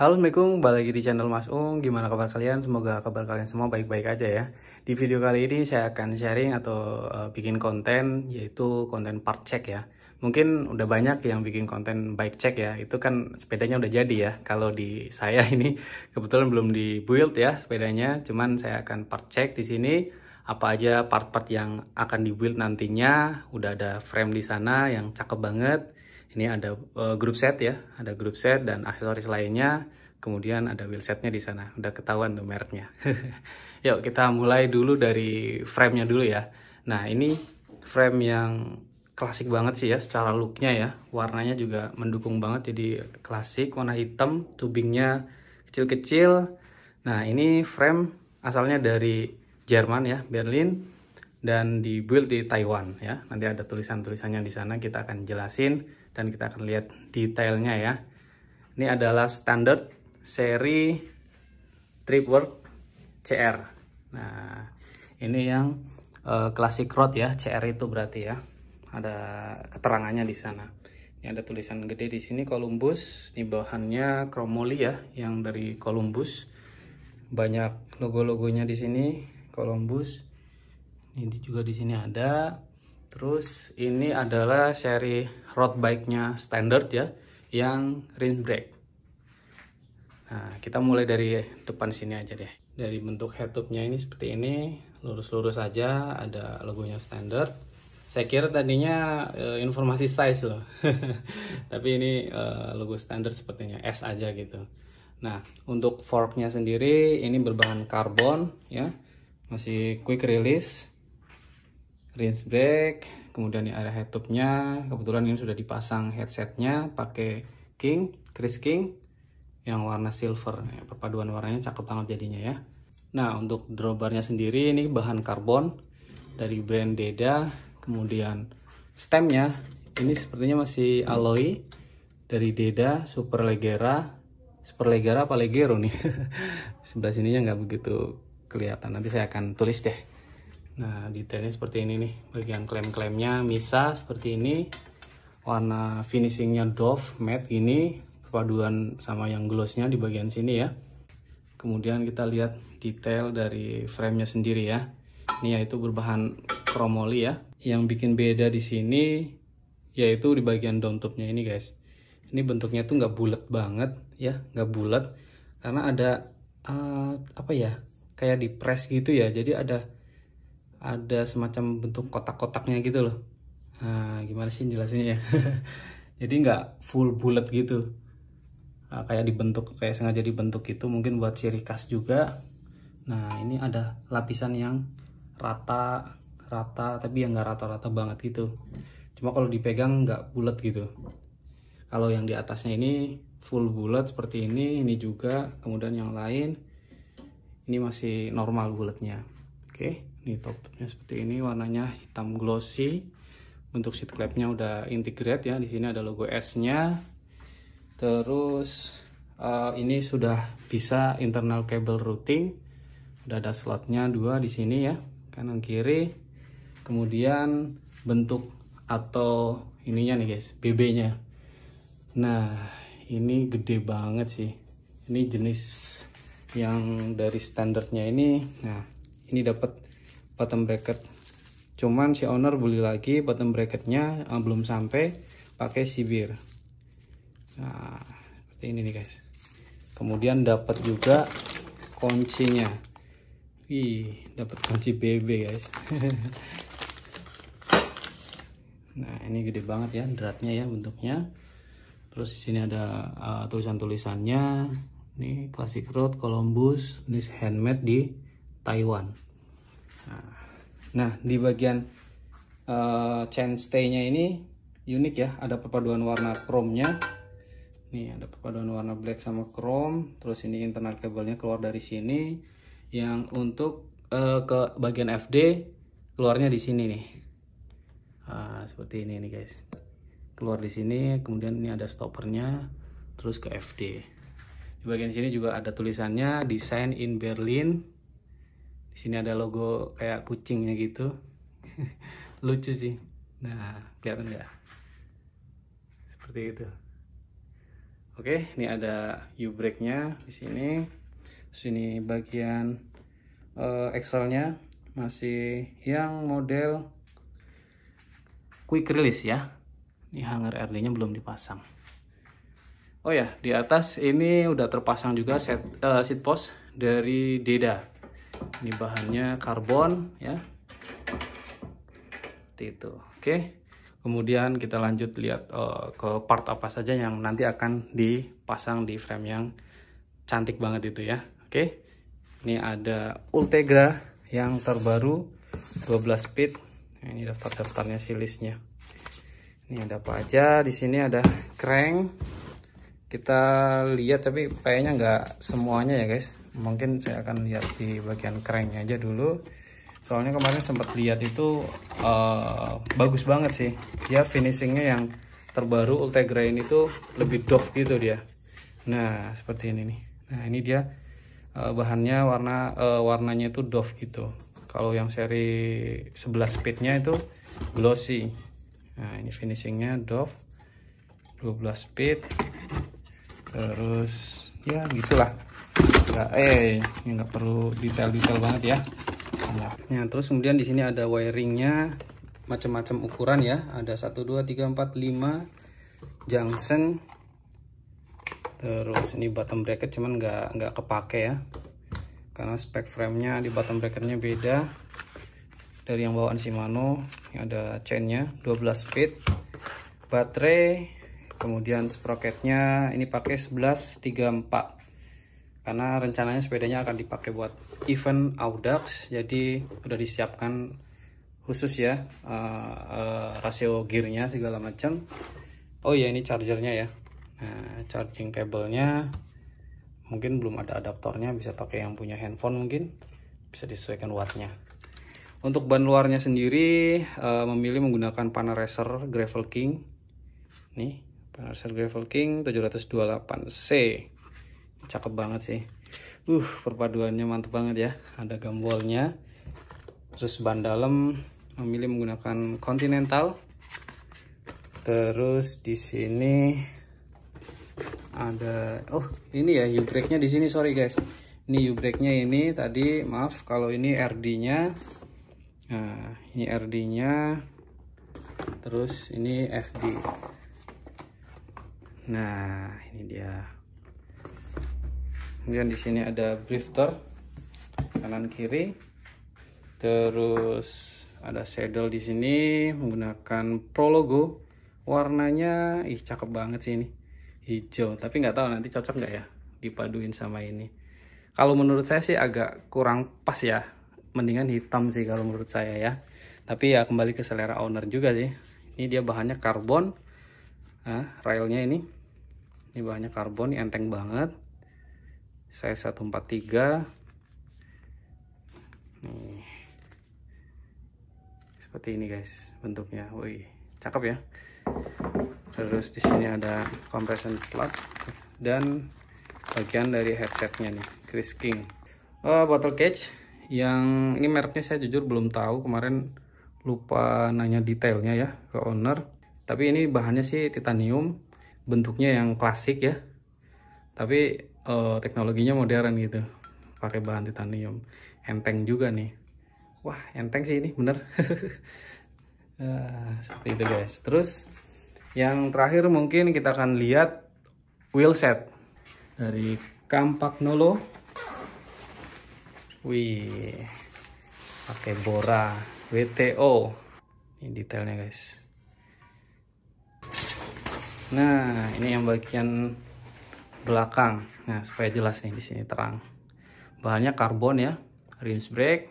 Halo Assalamualaikum, balik lagi di channel Mas Ung Gimana kabar kalian? Semoga kabar kalian semua baik-baik aja ya Di video kali ini saya akan sharing atau uh, bikin konten Yaitu konten part check ya Mungkin udah banyak yang bikin konten bike check ya Itu kan sepedanya udah jadi ya Kalau di saya ini kebetulan belum di build ya sepedanya Cuman saya akan part check di sini Apa aja part-part yang akan di build nantinya Udah ada frame di sana yang cakep banget ini ada uh, eh, grup set ya, ada group set dan aksesoris lainnya. Kemudian ada wheel setnya di sana, udah ketahuan tuh mereknya. Yuk kita mulai dulu dari framenya dulu ya. Nah ini frame yang klasik banget sih ya, secara looknya ya. Warnanya juga mendukung banget jadi klasik, warna hitam, tubingnya kecil-kecil. Nah ini frame asalnya dari Jerman ya, Berlin dan dibuild di Taiwan ya. Nanti ada tulisan-tulisannya di sana kita akan jelasin dan kita akan lihat detailnya ya. Ini adalah standard seri Tripwork CR. Nah, ini yang uh, classic rod ya, CR itu berarti ya. Ada keterangannya di sana. Ini ada tulisan gede di sini Columbus, Ini bahannya kromoli ya yang dari Columbus. Banyak logo-logonya di sini Columbus ini juga di sini ada terus ini adalah seri road bike nya standard ya yang rim brake nah kita mulai dari depan sini aja deh dari bentuk head tube nya ini seperti ini lurus-lurus aja ada logonya standard saya kira tadinya e, informasi size loh tapi ini e, logo standard sepertinya S aja gitu nah untuk forknya sendiri ini berbahan karbon ya masih quick release range brake kemudian di area head nya kebetulan ini sudah dipasang headsetnya pakai King Chris King yang warna silver ya, perpaduan warnanya cakep banget jadinya ya nah untuk drawbarnya sendiri ini bahan karbon dari brand Deda kemudian stemnya ini sepertinya masih alloy dari Deda Super Legera Super Legera apa Legero nih sebelah sininya nggak begitu kelihatan nanti saya akan tulis deh nah detailnya seperti ini nih bagian klem-klemnya misa seperti ini warna finishingnya Dove matte ini perpaduan sama yang glossnya di bagian sini ya kemudian kita lihat detail dari framenya sendiri ya ini yaitu berbahan kromoli ya yang bikin beda di sini yaitu di bagian topnya ini guys ini bentuknya tuh nggak bulat banget ya nggak bulat karena ada uh, apa ya kayak di press gitu ya jadi ada ada semacam bentuk kotak-kotaknya gitu loh nah, gimana sih jelasinnya ya jadi nggak full bulat gitu nah, kayak dibentuk kayak sengaja dibentuk itu mungkin buat ciri khas juga nah ini ada lapisan yang rata rata tapi yang nggak rata-rata banget gitu cuma kalau dipegang nggak bulat gitu kalau yang di atasnya ini full bulat seperti ini ini juga kemudian yang lain ini masih normal bulatnya Oke, ini topnya seperti ini, warnanya hitam glossy. Untuk seat clapnya udah integrate ya, di sini ada logo S-nya. Terus uh, ini sudah bisa internal cable routing. Udah ada slotnya dua di sini ya, kanan kiri. Kemudian bentuk atau ininya nih guys, BB-nya. Nah, ini gede banget sih. Ini jenis yang dari standarnya ini. Nah, ini dapat bottom bracket cuman si owner beli lagi bottom bracketnya uh, belum sampai pakai sibir nah seperti ini nih guys kemudian dapat juga kuncinya Wih, dapat kunci BB guys. nah, ini gede banget ya dratnya ya bentuknya. Terus di sini ada uh, tulisan-tulisannya. Ini Classic Road Columbus, ini handmade di Taiwan. Nah, di bagian uh, chain stay-nya ini unik ya, ada perpaduan warna chrome-nya. Nih, ada perpaduan warna black sama chrome, terus ini internal kabelnya keluar dari sini yang untuk uh, ke bagian FD keluarnya di sini nih. Uh, seperti ini nih, guys. Keluar di sini, kemudian ini ada stoppernya, terus ke FD. Di bagian sini juga ada tulisannya Design in Berlin di sini ada logo kayak kucingnya gitu lucu sih nah kelihatan nggak seperti itu oke ini ada u brake nya di sini sini bagian uh, eh, Excelnya masih yang model quick release ya ini hanger RD nya belum dipasang oh ya di atas ini udah terpasang juga set, uh, seat post dari Deda ini bahannya karbon ya seperti itu oke kemudian kita lanjut lihat uh, ke part apa saja yang nanti akan dipasang di frame yang cantik banget itu ya oke ini ada Ultegra yang terbaru 12 speed ini daftar-daftarnya silisnya. listnya ini ada apa aja di sini ada crank kita lihat tapi kayaknya nggak semuanya ya guys mungkin saya akan lihat di bagian cranknya aja dulu soalnya kemarin sempat lihat itu uh, bagus banget sih ya finishingnya yang terbaru Ultegra ini tuh lebih doff gitu dia nah seperti ini nih nah ini dia uh, bahannya warna uh, warnanya itu doff gitu kalau yang seri 11 speednya itu glossy nah ini finishingnya doff 12 speed terus ya gitulah nggak eh ya nggak perlu detail-detail banget ya nah terus kemudian di sini ada wiringnya macam-macam ukuran ya ada 1 2 3 4 5 junction terus ini bottom bracket cuman nggak nggak kepake ya karena spek framenya di bottom bracketnya beda dari yang bawaan Shimano yang ada chainnya 12 speed baterai kemudian sprocketnya ini pakai 1134 karena rencananya sepedanya akan dipakai buat event Audax jadi udah disiapkan khusus ya uh, uh, rasio gearnya segala macam oh ya ini chargernya ya nah charging kabelnya mungkin belum ada adaptornya bisa pakai yang punya handphone mungkin bisa disesuaikan wattnya untuk ban luarnya sendiri uh, memilih menggunakan panel Panaracer Gravel King nih Panasonic Gravel King 728C cakep banget sih uh perpaduannya mantep banget ya ada gambolnya terus ban dalam memilih menggunakan Continental terus di sini ada oh ini ya u brake nya di sini sorry guys ini u brake nya ini tadi maaf kalau ini RD nya nah ini RD nya terus ini FD Nah, ini dia. Kemudian di sini ada brifter kanan kiri. Terus ada saddle di sini menggunakan Prologo. Warnanya ih cakep banget sih ini. Hijau, tapi nggak tahu nanti cocok nggak ya dipaduin sama ini. Kalau menurut saya sih agak kurang pas ya. Mendingan hitam sih kalau menurut saya ya. Tapi ya kembali ke selera owner juga sih. Ini dia bahannya karbon. Nah, railnya ini ini bahannya karbon enteng banget Saya 143 nih seperti ini guys bentuknya wih cakep ya terus di sini ada compression plug dan bagian dari headsetnya nih Chris King oh, eh, bottle cage yang ini mereknya saya jujur belum tahu kemarin lupa nanya detailnya ya ke owner tapi ini bahannya sih titanium bentuknya yang klasik ya tapi uh, teknologinya modern gitu pakai bahan titanium enteng juga nih wah enteng sih ini bener uh, seperti itu guys terus yang terakhir mungkin kita akan lihat wheel set dari Kampak Nolo wih pakai bora WTO ini detailnya guys Nah, ini yang bagian belakang. Nah, supaya jelas nih di sini terang. Bahannya karbon ya, rinse brake.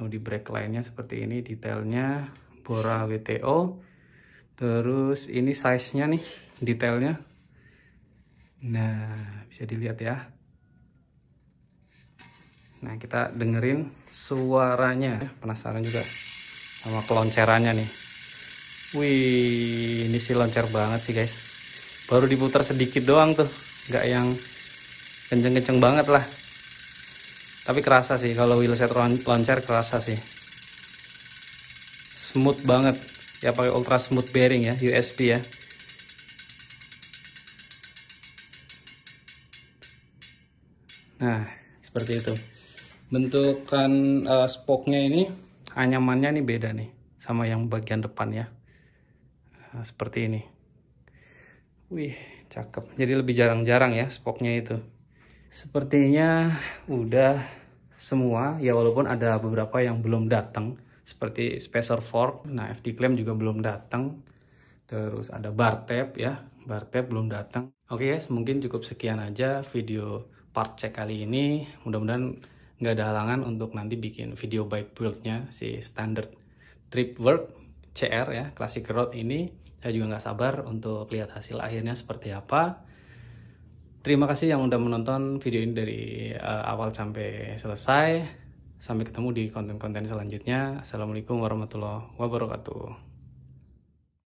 Lalu di brake lainnya seperti ini detailnya Bora WTO. Terus ini size-nya nih, detailnya. Nah, bisa dilihat ya. Nah, kita dengerin suaranya. Penasaran juga sama keloncerannya nih. Wih, ini sih lancar banget sih guys. Baru diputar sedikit doang tuh, nggak yang kenceng-kenceng banget lah. Tapi kerasa sih kalau wheelset lancar kerasa sih. Smooth banget. Ya pakai ultra smooth bearing ya, USB ya. Nah, seperti itu. Bentukan uh, spoknya ini anyamannya nih beda nih sama yang bagian depan ya nah, seperti ini wih cakep jadi lebih jarang-jarang ya spoknya itu sepertinya udah semua ya walaupun ada beberapa yang belum datang seperti spacer fork nah FD clamp juga belum datang terus ada bar tab ya bar tab belum datang oke guys mungkin cukup sekian aja video part check kali ini mudah-mudahan nggak ada halangan untuk nanti bikin video bike build-nya si standard trip work CR ya, Classic Road ini. Saya juga nggak sabar untuk lihat hasil akhirnya seperti apa. Terima kasih yang udah menonton video ini dari uh, awal sampai selesai. Sampai ketemu di konten-konten selanjutnya. Assalamualaikum warahmatullahi wabarakatuh.